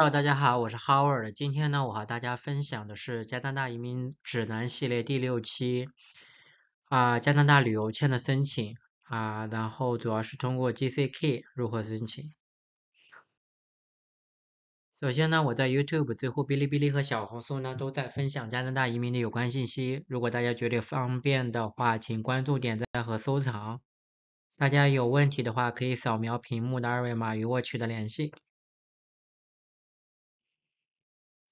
Hello，大家好，我是 Howard。今天呢，我和大家分享的是加拿大移民指南系列第六期，啊，加拿大旅游签的申请，啊，然后主要是通过 GCK 如何申请。首先呢，我在 YouTube、最后哔哩哔哩和小红书呢都在分享加拿大移民的有关信息。如果大家觉得方便的话，请关注、点赞和收藏。大家有问题的话，可以扫描屏幕的二维码与我取得联系。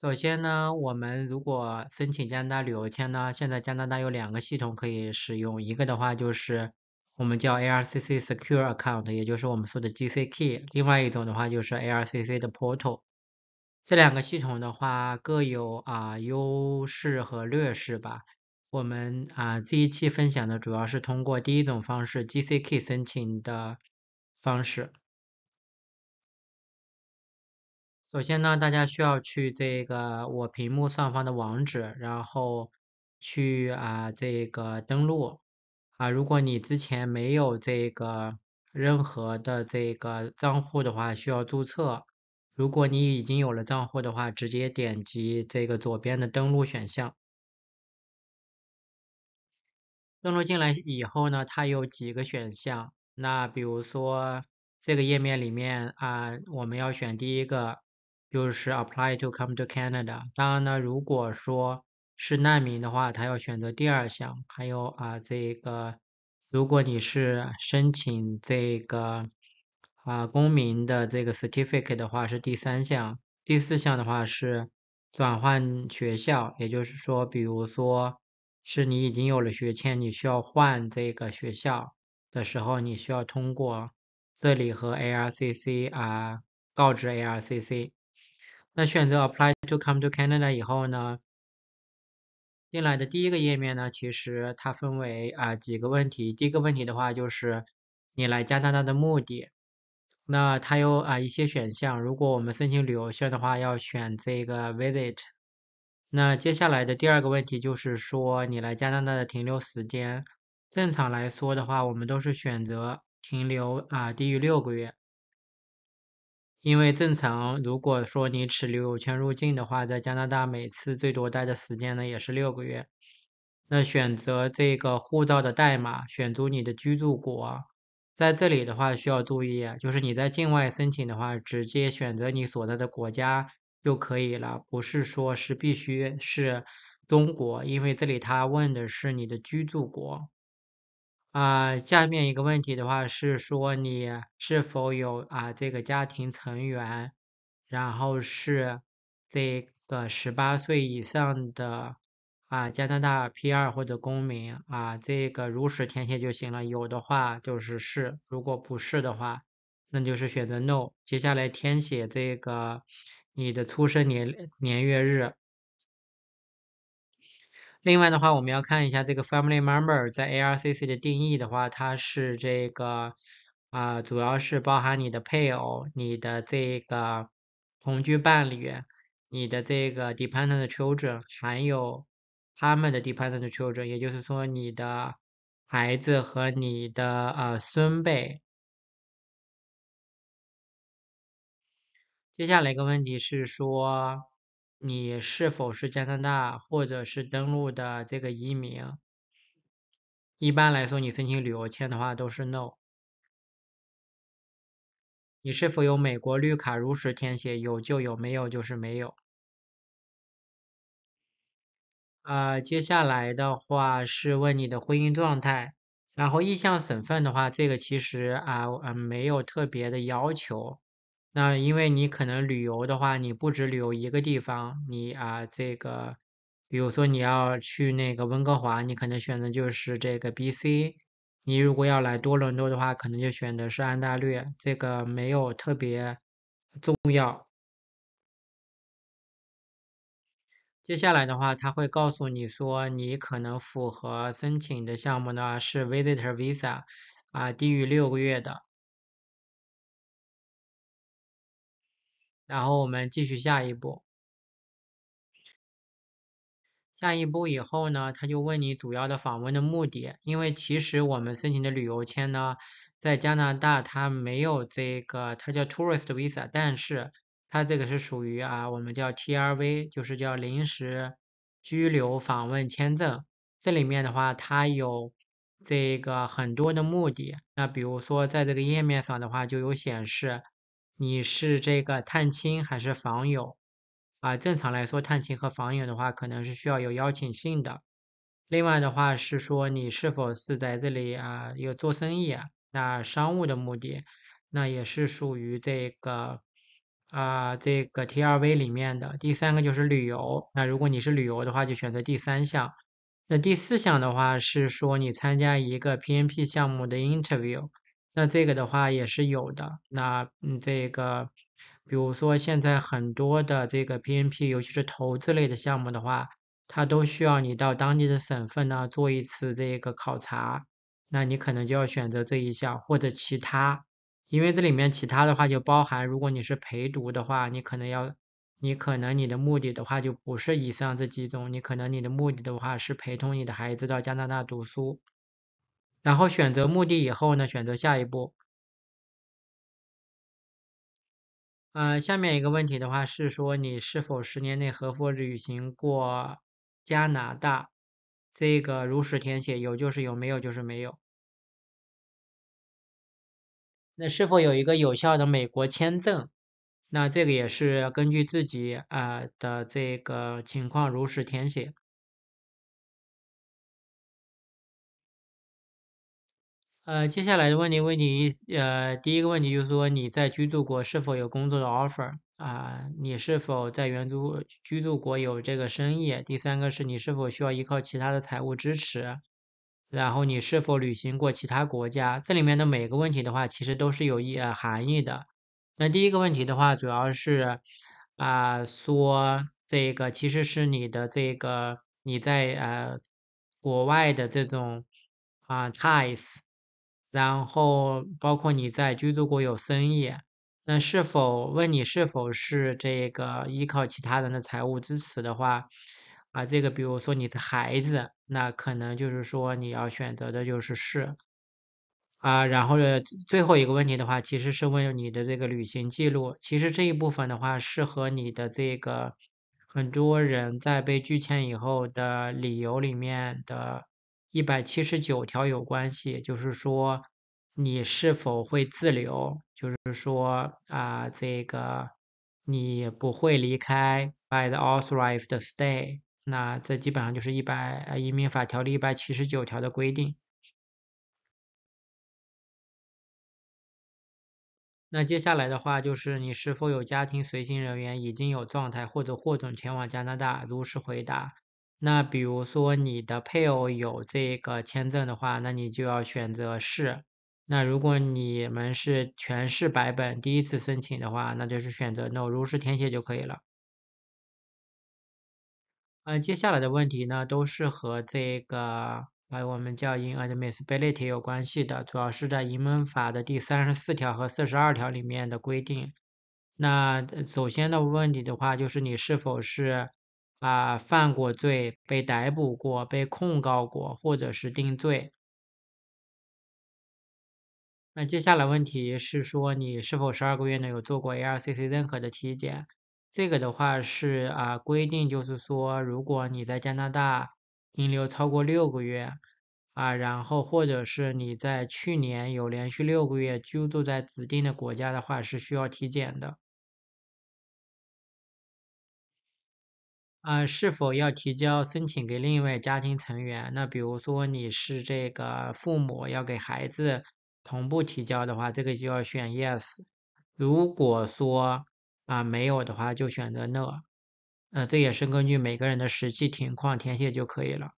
首先呢，我们如果申请加拿大旅游签呢，现在加拿大有两个系统可以使用，一个的话就是我们叫 A R C C Secure Account，也就是我们说的 G C K，另外一种的话就是 A R C C 的 Portal。这两个系统的话各有啊优势和劣势吧。我们啊这一期分享的主要是通过第一种方式 G C K 申请的方式。首先呢，大家需要去这个我屏幕上方的网址，然后去啊这个登录啊。如果你之前没有这个任何的这个账户的话，需要注册。如果你已经有了账户的话，直接点击这个左边的登录选项。登录进来以后呢，它有几个选项。那比如说这个页面里面啊，我们要选第一个。就是 apply to come to Canada。当然呢，如果说是难民的话，他要选择第二项。还有啊，这个如果你是申请这个啊公民的这个 certificate 的话，是第三项。第四项的话是转换学校，也就是说，比如说是你已经有了学签，你需要换这个学校的时候，你需要通过这里和 ARCC 啊告知 ARCC。那选择 apply to come to Canada 以后呢，进来的第一个页面呢，其实它分为啊几个问题。第一个问题的话就是你来加拿大的目的，那它有啊一些选项。如果我们申请旅游线的话，要选这个 visit。那接下来的第二个问题就是说你来加拿大的停留时间，正常来说的话，我们都是选择停留啊低于六个月。因为正常，如果说你持旅游签入境的话，在加拿大每次最多待的时间呢，也是六个月。那选择这个护照的代码，选出你的居住国。在这里的话需要注意，就是你在境外申请的话，直接选择你所在的国家就可以了，不是说是必须是中国，因为这里他问的是你的居住国。啊，下面一个问题的话是说你是否有啊这个家庭成员，然后是这个十八岁以上的啊加拿大 P 二或者公民啊，这个如实填写就行了。有的话就是是，如果不是的话，那就是选择 no。接下来填写这个你的出生年年月日。另外的话，我们要看一下这个 family member 在 A R C C 的定义的话，它是这个啊，主要是包含你的配偶、你的这个同居伴侣、你的这个 dependent children，还有他们的 dependent children，也就是说你的孩子和你的呃孙辈。接下来一个问题，是说。你是否是加拿大或者是登陆的这个移民？一般来说，你申请旅游签的话都是 no。你是否有美国绿卡？如实填写，有就有，没有就是没有。呃，接下来的话是问你的婚姻状态，然后意向省份的话，这个其实啊嗯没有特别的要求。那因为你可能旅游的话，你不止旅游一个地方，你啊这个，比如说你要去那个温哥华，你可能选的就是这个 B C，你如果要来多伦多的话，可能就选的是安大略，这个没有特别重要。接下来的话，他会告诉你说，你可能符合申请的项目呢是 Visitor Visa，啊，低于六个月的。然后我们继续下一步，下一步以后呢，他就问你主要的访问的目的，因为其实我们申请的旅游签呢，在加拿大它没有这个，它叫 tourist visa，但是它这个是属于啊，我们叫 TRV，就是叫临时居留访问签证。这里面的话，它有这个很多的目的，那比如说在这个页面上的话，就有显示。你是这个探亲还是访友啊？正常来说，探亲和访友的话，可能是需要有邀请信的。另外的话是说，你是否是在这里啊有做生意啊？那商务的目的，那也是属于这个啊这个 T R V 里面的。第三个就是旅游，那如果你是旅游的话，就选择第三项。那第四项的话是说，你参加一个 P N P 项目的 interview。那这个的话也是有的，那嗯这个，比如说现在很多的这个 PNP，尤其是投资类的项目的话，它都需要你到当地的省份呢做一次这个考察，那你可能就要选择这一项或者其他，因为这里面其他的话就包含，如果你是陪读的话，你可能要，你可能你的目的的话就不是以上这几种，你可能你的目的的话是陪同你的孩子到加拿大读书。然后选择目的以后呢，选择下一步。嗯，下面一个问题的话是说你是否十年内合法旅行过加拿大？这个如实填写，有就是有，没有就是没有。那是否有一个有效的美国签证？那这个也是根据自己啊的这个情况如实填写。呃，接下来的问题问题呃，第一个问题就是说你在居住国是否有工作的 offer 啊？你是否在原住居住国有这个生意？第三个是你是否需要依靠其他的财务支持？然后你是否旅行过其他国家？这里面的每个问题的话，其实都是有意含义的。那第一个问题的话，主要是啊，说这个其实是你的这个你在呃国外的这种啊 ties。然后包括你在居住国有生意，那是否问你是否是这个依靠其他人的财务支持的话，啊，这个比如说你的孩子，那可能就是说你要选择的就是是，啊，然后呢最后一个问题的话，其实是问你的这个旅行记录，其实这一部分的话是和你的这个很多人在被拒签以后的理由里面的。一百七十九条有关系，就是说你是否会自留，就是说啊，这个你不会离开 by the authorized stay，那这基本上就是一百移民法条例一百七十九条的规定。那接下来的话就是你是否有家庭随行人员已经有状态或者获准前往加拿大，如实回答。那比如说你的配偶有这个签证的话，那你就要选择是。那如果你们是全是白本，第一次申请的话，那就是选择 No，如实填写就可以了。呃，接下来的问题呢，都是和这个呃我们叫 inadmissibility 有关系的，主要是在移民法的第三十四条和四十二条里面的规定。那首先的问题的话，就是你是否是。啊，犯过罪、被逮捕过、被控告过，或者是定罪。那接下来问题是说，你是否十二个月内有做过 ALCC 认可的体检？这个的话是啊规定，就是说如果你在加拿大停留超过六个月啊，然后或者是你在去年有连续六个月居住在指定的国家的话，是需要体检的。啊，是否要提交申请给另外家庭成员？那比如说你是这个父母，要给孩子同步提交的话，这个就要选 yes。如果说啊没有的话，就选择 no。嗯，这也是根据每个人的实际情况填写就可以了。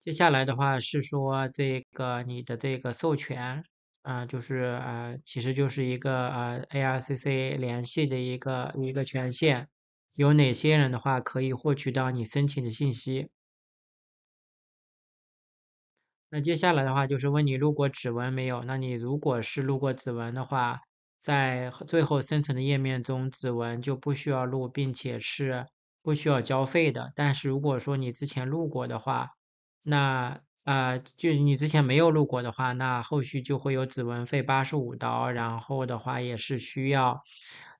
接下来的话是说这个你的这个授权。啊，就是呃，其实就是一个呃，ARCC 联系的一个一个权限，有哪些人的话可以获取到你申请的信息？那接下来的话就是问你录过指纹没有？那你如果是录过指纹的话，在最后生成的页面中，指纹就不需要录，并且是不需要交费的。但是如果说你之前录过的话，那呃，就是你之前没有录过的话，那后续就会有指纹费八十五刀，然后的话也是需要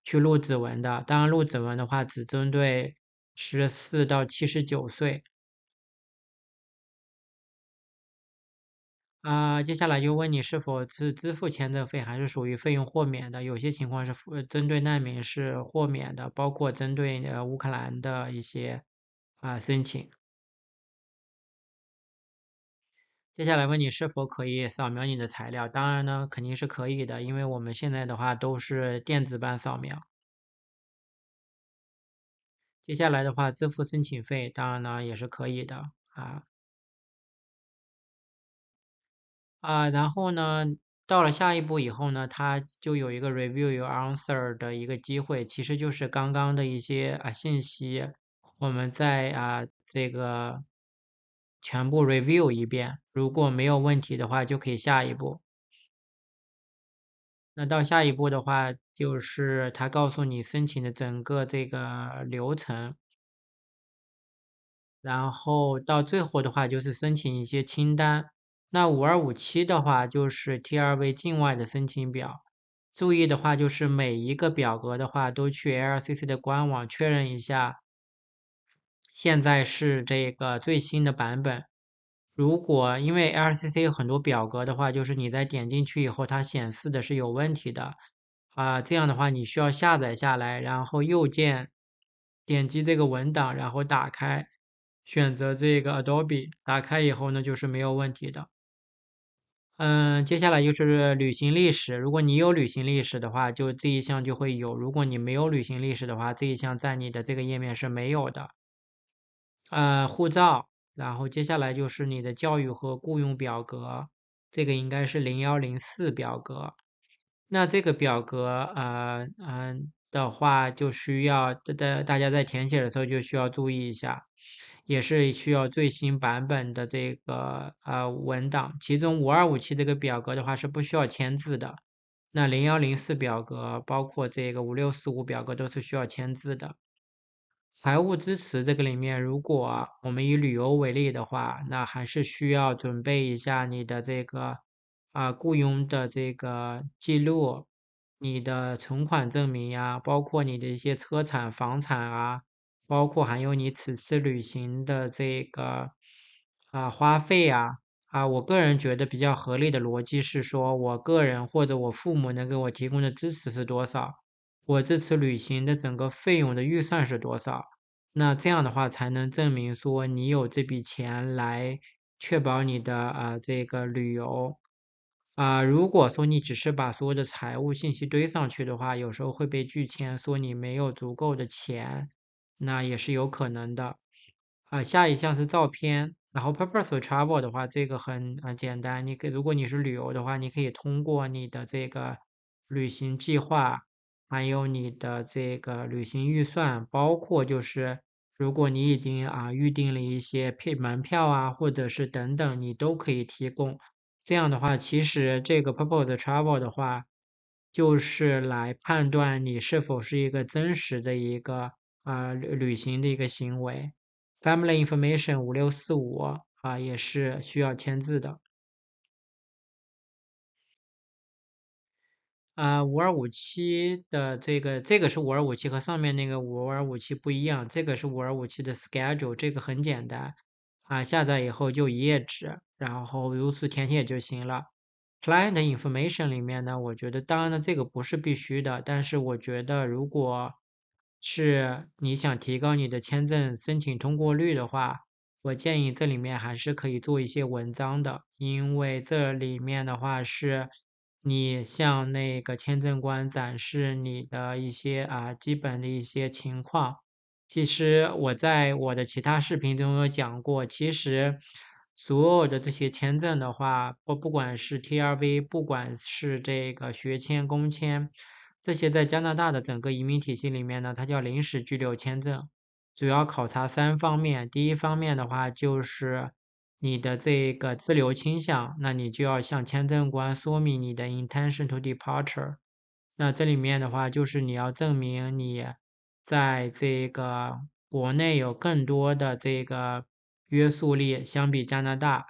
去录指纹的。当然，录指纹的话只针对十四到七十九岁。啊，接下来就问你是否是支付签证费，还是属于费用豁免的？有些情况是针对难民是豁免的，包括针对呃乌克兰的一些啊申请。接下来问你是否可以扫描你的材料，当然呢，肯定是可以的，因为我们现在的话都是电子版扫描。接下来的话支付申请费，当然呢也是可以的啊啊，然后呢到了下一步以后呢，它就有一个 review your answer 的一个机会，其实就是刚刚的一些啊信息，我们在啊这个。全部 review 一遍，如果没有问题的话就可以下一步。那到下一步的话，就是他告诉你申请的整个这个流程，然后到最后的话就是申请一些清单。那五二五七的话就是 T R V 境外的申请表，注意的话就是每一个表格的话都去 LCC 的官网确认一下。现在是这个最新的版本。如果因为 LCC 有很多表格的话，就是你在点进去以后，它显示的是有问题的啊。这样的话，你需要下载下来，然后右键点击这个文档，然后打开，选择这个 Adobe，打开以后呢，就是没有问题的。嗯，接下来就是履行历史。如果你有履行历史的话，就这一项就会有；如果你没有履行历史的话，这一项在你的这个页面是没有的。呃，护照，然后接下来就是你的教育和雇佣表格，这个应该是零幺零四表格。那这个表格，呃，嗯的话，就需要大的大家在填写的时候就需要注意一下，也是需要最新版本的这个呃文档。其中五二五七这个表格的话是不需要签字的，那零幺零四表格包括这个五六四五表格都是需要签字的。财务支持这个里面，如果我们以旅游为例的话，那还是需要准备一下你的这个啊雇佣的这个记录，你的存款证明呀，包括你的一些车产、房产啊，包括还有你此次旅行的这个啊花费啊啊，我个人觉得比较合理的逻辑是说，我个人或者我父母能给我提供的支持是多少。我这次旅行的整个费用的预算是多少？那这样的话才能证明说你有这笔钱来确保你的啊这个旅游啊。如果说你只是把所有的财务信息堆上去的话，有时候会被拒签，说你没有足够的钱，那也是有可能的啊。下一项是照片，然后 purpose o travel 的话，这个很简单，你可如果你是旅游的话，你可以通过你的这个旅行计划。还有你的这个旅行预算，包括就是如果你已经啊预定了一些配门票啊，或者是等等，你都可以提供。这样的话，其实这个 purpose travel 的话，就是来判断你是否是一个真实的一个啊旅旅行的一个行为。Family information 五六四五啊，也是需要签字的。啊，五二五七的这个，这个是五二五七和上面那个五二五七不一样，这个是五二五七的 schedule，这个很简单，啊，下载以后就一页纸，然后如此填写就行了。Client information 里面呢，我觉得当然呢这个不是必须的，但是我觉得如果是你想提高你的签证申请通过率的话，我建议这里面还是可以做一些文章的，因为这里面的话是。你向那个签证官展示你的一些啊基本的一些情况。其实我在我的其他视频中有讲过，其实所有的这些签证的话，不不管是 TRV，不管是这个学签、公签，这些在加拿大的整个移民体系里面呢，它叫临时居留签证，主要考察三方面。第一方面的话就是。你的这个滞留倾向，那你就要向签证官说明你的 intention to departure。那这里面的话，就是你要证明你在这个国内有更多的这个约束力，相比加拿大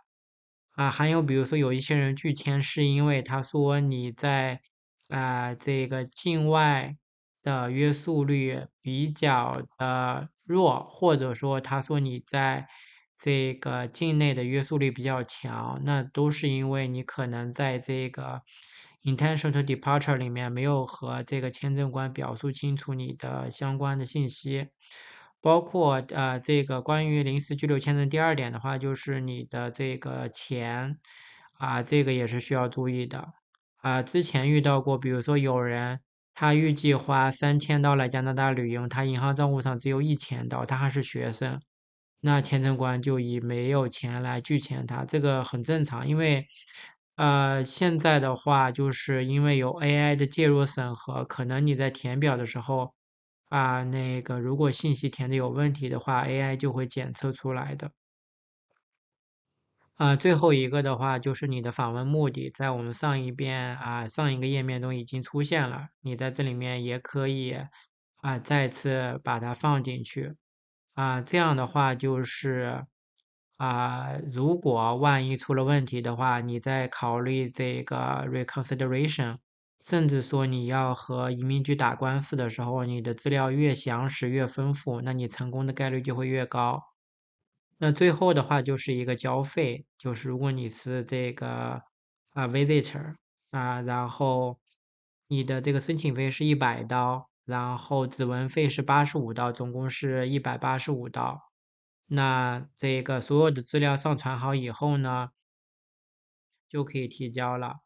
啊，还有比如说有一些人拒签，是因为他说你在啊这个境外的约束力比较的弱，或者说他说你在。这个境内的约束力比较强，那都是因为你可能在这个 i n t e n t i o n to departure 里面没有和这个签证官表述清楚你的相关的信息，包括呃这个关于临时居留签证，第二点的话就是你的这个钱啊，这个也是需要注意的啊。之前遇到过，比如说有人他预计花三千刀来加拿大旅游，他银行账户上只有一千刀，他还是学生。那签证官就以没有钱来拒签他，这个很正常，因为，呃，现在的话，就是因为有 AI 的介入审核，可能你在填表的时候，啊，那个如果信息填的有问题的话，AI 就会检测出来的。啊，最后一个的话就是你的访问目的，在我们上一遍啊上一个页面中已经出现了，你在这里面也可以啊再次把它放进去。啊，这样的话就是啊，如果万一出了问题的话，你再考虑这个 reconsideration，甚至说你要和移民局打官司的时候，你的资料越详实越丰富，那你成功的概率就会越高。那最后的话就是一个交费，就是如果你是这个啊 visitor 啊，然后你的这个申请费是一百刀。然后指纹费是八十五刀，总共是一百八十五刀。那这个所有的资料上传好以后呢，就可以提交了。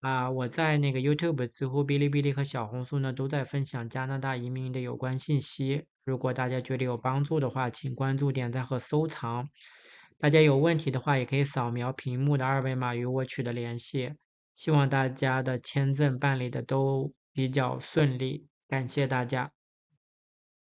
啊，我在那个 YouTube、知乎、哔哩哔哩和小红书呢都在分享加拿大移民的有关信息。如果大家觉得有帮助的话，请关注、点赞和收藏。大家有问题的话，也可以扫描屏幕的二维码与我取得联系。希望大家的签证办理的都比较顺利。感谢大家。